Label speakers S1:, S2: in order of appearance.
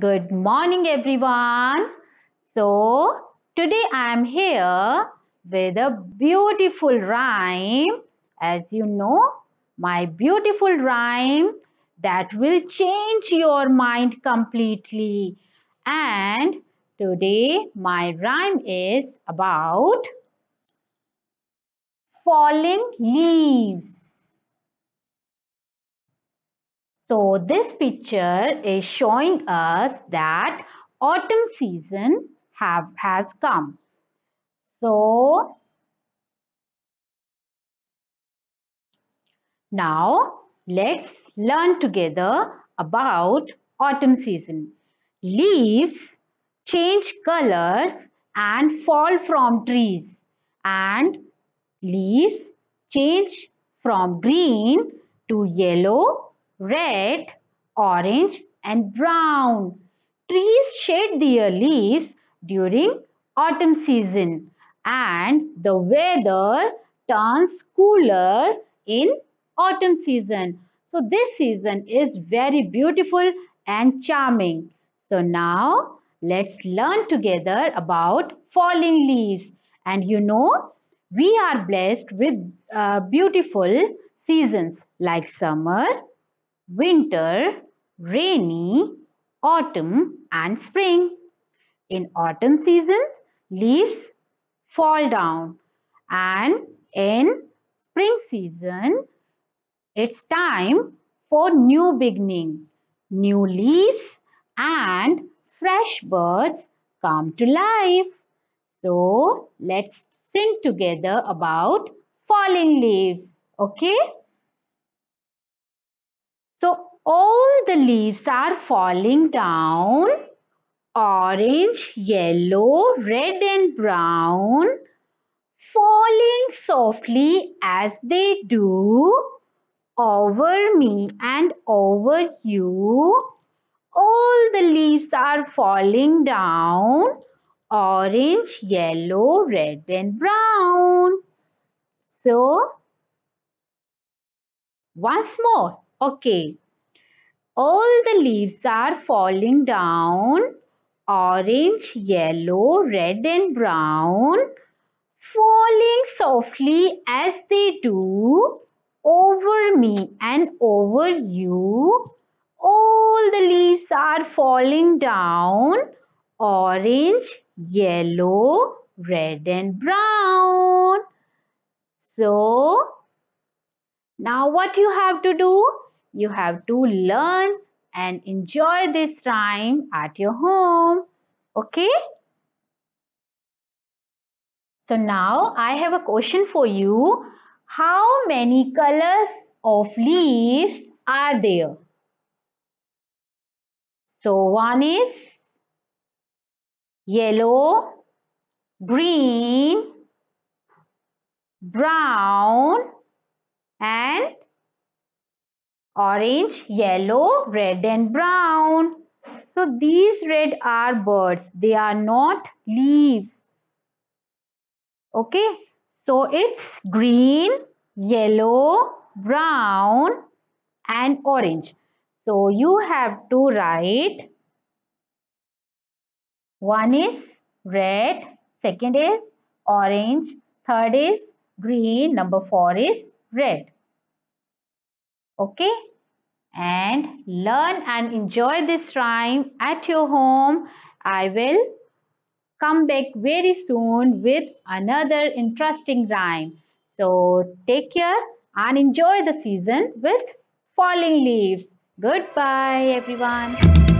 S1: Good morning everyone. So today I am here with a beautiful rhyme. As you know, my beautiful rhyme that will change your mind completely. And today my rhyme is about fallen leaves. So this picture is showing us that autumn season have, has come. So now let's learn together about autumn season. Leaves change colors and fall from trees and leaves change from green to yellow red, orange and brown. Trees shed their leaves during autumn season and the weather turns cooler in autumn season. So this season is very beautiful and charming. So now let's learn together about falling leaves. And you know, we are blessed with uh, beautiful seasons like summer, winter, rainy, autumn and spring. In autumn season, leaves fall down and in spring season, it's time for new beginning. New leaves and fresh birds come to life. So, let's sing together about falling leaves. Okay? So all the leaves are falling down. Orange, yellow, red and brown. Falling softly as they do. Over me and over you. All the leaves are falling down. Orange, yellow, red and brown. So, once more. Okay. All the leaves are falling down. Orange, yellow, red and brown. Falling softly as they do. Over me and over you. All the leaves are falling down. Orange, yellow, red and brown. So, now what you have to do? You have to learn and enjoy this rhyme at your home. Okay? So now I have a question for you. How many colors of leaves are there? So one is yellow, green, brown and orange, yellow, red and brown. So these red are birds. They are not leaves. Okay. So it's green, yellow, brown and orange. So you have to write one is red, second is orange, third is green, number four is red. Okay? And learn and enjoy this rhyme at your home. I will come back very soon with another interesting rhyme. So take care and enjoy the season with falling leaves. Goodbye everyone.